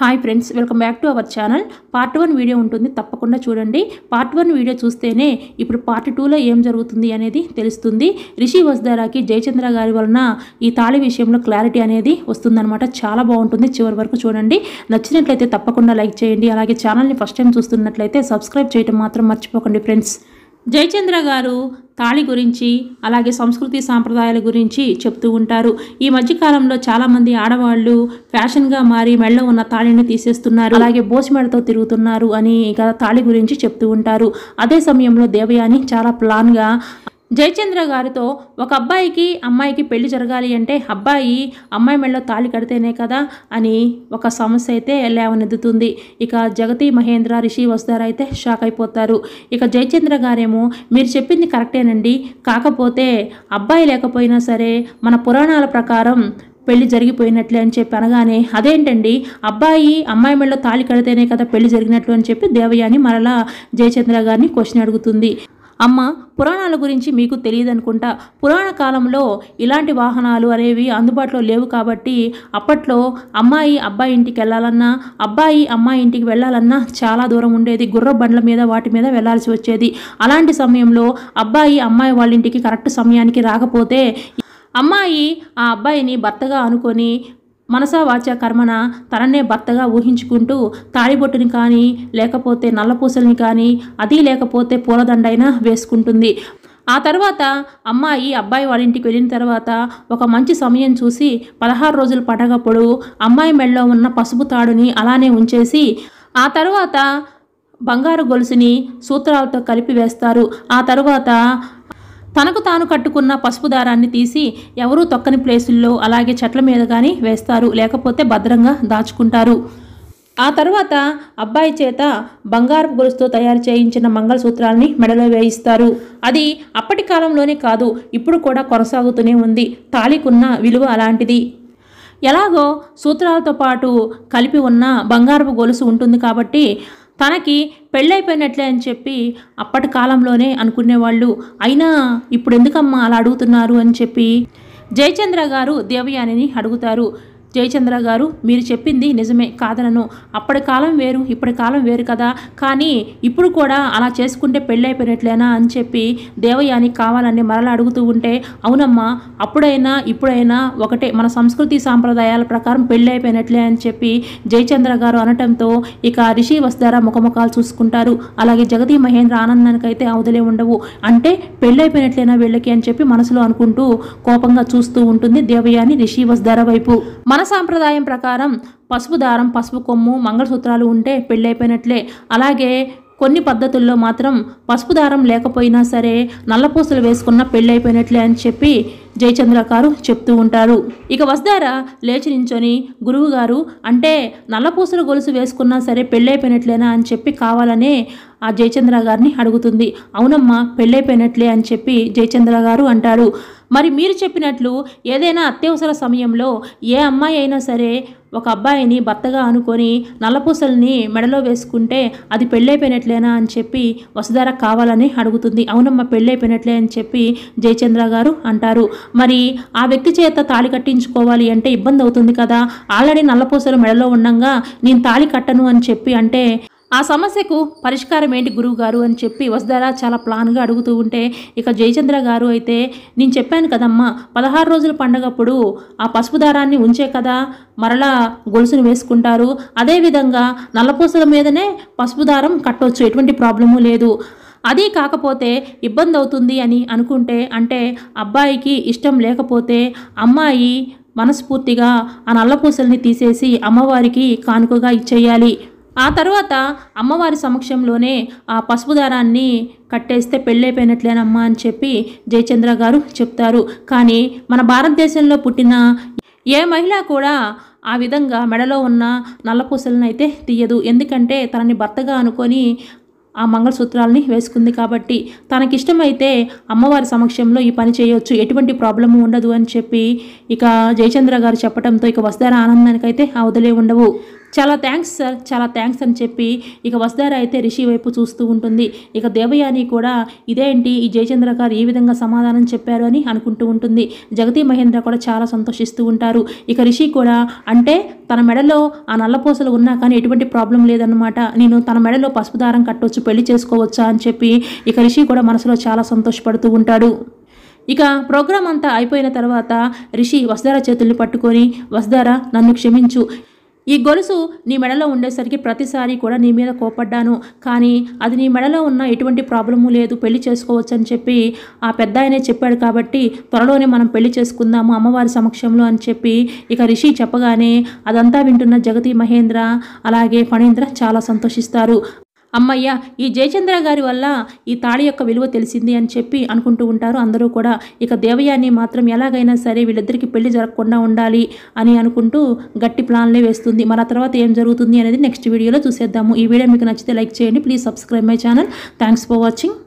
hi friends welcome back to our channel part one video ఉంటుంది తప్పకుండా చూడండి part one video చూస్తేనే ఇప్పుడు పార్ట్ టూలో ఏం జరుగుతుంది అనేది తెలుస్తుంది రిషి వస్దారాకి జయచంద్ర గారి వలన ఈ తాళి విషయంలో క్లారిటీ అనేది వస్తుందన్నమాట చాలా బాగుంటుంది చివరి వరకు చూడండి నచ్చినట్లయితే తప్పకుండా లైక్ చేయండి అలాగే ఛానల్ని ఫస్ట్ టైం చూస్తున్నట్లయితే సబ్స్క్రైబ్ చేయడం మాత్రం మర్చిపోకండి ఫ్రెండ్స్ జయచంద్ర గారు తాళి గురించి అలాగే సంస్కృతి సాంప్రదాయాల గురించి చెప్తూ ఉంటారు ఈ మధ్యకాలంలో చాలామంది ఆడవాళ్ళు ఫ్యాషన్గా మారి మెళ్ళ ఉన్న తాళిని తీసేస్తున్నారు అలాగే బోసిమెడతో తిరుగుతున్నారు అని ఇక తాళి గురించి చెప్తూ ఉంటారు అదే సమయంలో దేవయాని చాలా ప్లాన్గా జయచంద్ర గారితో ఒక అబ్బాయికి అమ్మాయికి పెళ్లి జరగాలి అంటే అబ్బాయి అమ్మాయి మెళ్ళో తాళి కడితేనే కదా అని ఒక సమస్య అయితే లేవనెద్దుతుంది ఇక జగతి మహేంద్ర రిషి వస్తారైతే షాక్ అయిపోతారు ఇక జయచంద్ర గారేమో మీరు చెప్పింది కరెక్టేనండి కాకపోతే అబ్బాయి లేకపోయినా సరే మన పురాణాల ప్రకారం పెళ్లి జరిగిపోయినట్లే అని చెప్పి అనగానే అదేంటండి అబ్బాయి అమ్మాయి మెళ్ళో తాళి కడితేనే కదా పెళ్లి జరిగినట్లు అని చెప్పి దేవయాని మరలా జయచంద్ర గారిని క్వశ్చన్ అడుగుతుంది అమ్మ పురాణాల గురించి మీకు తెలియదనుకుంటా పురాణ కాలంలో ఇలాంటి వాహనాలు అనేవి అందుబాటులో లేవు కాబట్టి అప్పట్లో అమ్మాయి అబ్బాయి ఇంటికి వెళ్ళాలన్నా అబ్బాయి అమ్మాయి ఇంటికి వెళ్ళాలన్నా చాలా దూరం ఉండేది గుర్ర బండ్ల మీద వాటి మీద వెళ్లాల్సి వచ్చేది అలాంటి సమయంలో అబ్బాయి అమ్మాయి వాళ్ళ ఇంటికి కరెక్ట్ సమయానికి రాకపోతే అమ్మాయి ఆ అబ్బాయిని భర్తగా అనుకొని మనసా వాచ కర్మన తననే భర్తగా ఊహించుకుంటూ తాడిబొట్టుని కానీ లేకపోతే నల్లపూసల్ని కానీ అది లేకపోతే పూలదండైనా వేసుకుంటుంది ఆ తర్వాత అమ్మాయి అబ్బాయి వాళ్ళ ఇంటికి వెళ్ళిన తర్వాత ఒక మంచి సమయం చూసి పదహారు రోజులు పడగప్పుడు అమ్మాయి మెడలో ఉన్న పసుపు తాడుని అలానే ఉంచేసి ఆ తర్వాత బంగారు గొలుసుని సూత్రాలతో కలిపి వేస్తారు ఆ తర్వాత తనకు తాను కట్టుకున్న పసుపు దారాన్ని తీసి ఎవరూ తొక్కని ప్లేసుల్లో అలాగే చెట్ల మీద కానీ వేస్తారు లేకపోతే భద్రంగా దాచుకుంటారు ఆ తర్వాత అబ్బాయి చేత బంగారపు గొలుసుతో తయారు చేయించిన మంగళసూత్రాలని మెడలో వేయిస్తారు అది అప్పటి కాలంలోనే కాదు ఇప్పుడు కూడా కొనసాగుతూనే ఉంది తాళికున్న విలువ అలాంటిది ఎలాగో సూత్రాలతో పాటు కలిపి ఉన్న బంగారపు గొలుసు ఉంటుంది కాబట్టి తనకి పెళ్ళైపోయినట్లే అని చెప్పి అప్పటి కాలంలోనే అనుకునేవాళ్ళు అయినా ఇప్పుడు ఎందుకమ్మా అలా అడుగుతున్నారు అని చెప్పి జయచంద్ర గారు దేవయానిని అడుగుతారు జయచంద్ర గారు మీరు చెప్పింది నిజమే కాదనను అప్పటి కాలం వేరు ఇప్పటి కాలం వేరు కదా కానీ ఇప్పుడు కూడా అలా చేసుకుంటే పెళ్ళైపోయినట్లేనా అని చెప్పి దేవయాని కావాలని మరలా అడుగుతూ ఉంటే అవునమ్మా అప్పుడైనా ఇప్పుడైనా ఒకటే మన సంస్కృతి సాంప్రదాయాల ప్రకారం పెళ్ళైపోయినట్లే అని చెప్పి జయచంద్ర గారు అనటంతో ఇక రిషి వస్తారా ముఖముఖాలు చూసుకుంటారు అలాగే జగతి మహేంద్ర ఆనందానికైతే అవదలే ఉండవు అంటే పెళ్ళైపోయినట్లేనా వీళ్ళకి అని చెప్పి మనసులో అనుకుంటూ కోపంగా చూస్తూ ఉంటుంది దేవయాని రిషి వస్తారా వైపు మన సాంప్రదాయం ప్రకారం పసుపు దారం పసుపు కొమ్ము మంగళసూత్రాలు ఉంటే పెళ్ళైపోయినట్లే అలాగే కొన్ని పద్ధతుల్లో మాత్రం పసుపు దారం లేకపోయినా సరే నల్లపూసలు వేసుకున్న పెళ్ళైపోయినట్లే అని చెప్పి జయచంద్ర గారు చెప్తూ ఉంటారు ఇక వస్తారా లేచి నించొని గురువు గారు అంటే నల్లపూసలు గొలుసు వేసుకున్నా సరే పెళ్ళైపోయినట్లేనా అని చెప్పి కావాలనే ఆ జయచంద్ర గారిని అడుగుతుంది అవునమ్మా పెళ్ళైపోయినట్లే అని చెప్పి జయచంద్ర గారు అంటాడు మరి మీరు చెప్పినట్లు ఏదైనా అత్యవసర సమయంలో ఏ అమ్మాయి అయినా సరే ఒక అబ్బాయిని భర్తగా అనుకొని నల్లపూసల్ని మెడలో వేసుకుంటే అది పెళ్ళైపోయినట్లేనా అని చెప్పి వసుధార కావాలని అడుగుతుంది అవునమ్మ పెళ్ళైపోయినట్లే అని చెప్పి జయచంద్ర గారు అంటారు మరి ఆ వ్యక్తి చేత తాళి కట్టించుకోవాలి అంటే ఇబ్బంది అవుతుంది కదా ఆల్రెడీ నల్లపూసలు మెడలో ఉండగా నేను తాళి కట్టను అని చెప్పి అంటే ఆ సమస్యకు పరిష్కారం ఏంటి గురువుగారు అని చెప్పి వసుధార చాలా ప్లాన్గా అడుగుతూ ఉంటే ఇక జయచంద్ర గారు అయితే నేను చెప్పాను కదమ్మా పదహారు రోజుల పండగప్పుడు ఆ పసుపు దారాన్ని ఉంచే కదా మరలా గొలుసును వేసుకుంటారు అదేవిధంగా నల్లపూసల మీదనే పసుపు దారం కట్టవచ్చు ఎటువంటి ప్రాబ్లము లేదు అది కాకపోతే ఇబ్బంది అవుతుంది అని అనుకుంటే అంటే అబ్బాయికి ఇష్టం లేకపోతే అమ్మాయి మనస్ఫూర్తిగా ఆ నల్లపూసల్ని తీసేసి అమ్మవారికి కానుకగా ఇచ్చేయాలి ఆ తర్వాత అమ్మవారి సమక్షంలోనే ఆ పసుపు దారాన్ని కట్టేస్తే పెళ్ళైపోయినట్లేనమ్మా అని చెప్పి జయచంద్ర గారు చెప్తారు కానీ మన భారతదేశంలో పుట్టిన ఏ మహిళ కూడా ఆ విధంగా మెడలో ఉన్న నల్లపూసలను అయితే తీయదు ఎందుకంటే తనని భర్తగా అనుకొని ఆ మంగళసూత్రాలని వేసుకుంది కాబట్టి తనకిష్టమైతే అమ్మవారి సమక్షంలో ఈ పని చేయొచ్చు ఎటువంటి ప్రాబ్లము ఉండదు అని చెప్పి ఇక జయచంద్ర గారు చెప్పడంతో ఇక వస్తారా ఆనందానికైతే వదిలే ఉండవు చాలా థ్యాంక్స్ సార్ చాలా థ్యాంక్స్ అని చెప్పి ఇక వసుధార అయితే రిషి వైపు చూస్తూ ఉంటుంది ఇక దేవయాని కూడా ఇదేంటి ఈ జయచంద్ర గారు ఏ విధంగా సమాధానం చెప్పారు అని అనుకుంటూ ఉంటుంది జగతి మహేంద్ర కూడా చాలా సంతోషిస్తూ ఉంటారు ఇక రిషి కూడా అంటే తన మెడలో ఆ నల్లపూసలు ఉన్నా కానీ ఎటువంటి ప్రాబ్లం లేదనమాట నేను తన మెడలో పసుపు దారం కట్టవచ్చు పెళ్లి చేసుకోవచ్చా అని చెప్పి ఇక రిషి కూడా మనసులో చాలా సంతోషపడుతూ ఉంటాడు ఇక ప్రోగ్రాం అంతా అయిపోయిన తర్వాత రిషి వసుధార చేతుల్ని పట్టుకొని వసుధార నన్ను క్షమించు ఈ గొలుసు నీ మెడలో ఉండేసరికి ప్రతిసారి కూడా నీ మీద కోపడ్డాను కానీ అది నీ మెడలో ఉన్న ఎటువంటి ప్రాబ్లము లేదు పెళ్లి చేసుకోవచ్చు అని చెప్పి ఆ పెద్ద ఆయనే చెప్పాడు కాబట్టి త్వరలోనే మనం పెళ్లి చేసుకుందాము అమ్మవారి సమక్షంలో అని చెప్పి ఇక రిషి చెప్పగానే అదంతా వింటున్న జగతి మహేంద్ర అలాగే ఫణీంద్ర చాలా సంతోషిస్తారు అమ్మయ్య ఈ జయచంద్ర గారి వల్ల ఈ తాళి యొక్క విలువ తెలిసింది అని చెప్పి అనుకుంటూ ఉంటారు అందరూ కూడా ఇక దేవయాన్ని మాత్రం ఎలాగైనా సరే వీళ్ళిద్దరికీ పెళ్లి జరగకుండా ఉండాలి అని అనుకుంటూ గట్టి ప్లాన్లే వేస్తుంది మన తర్వాత ఏం జరుగుతుంది అనేది నెక్స్ట్ వీడియోలో చూసేద్దాము ఈ వీడియో మీకు నచ్చితే లైక్ చేయండి please subscribe my channel thanks for watching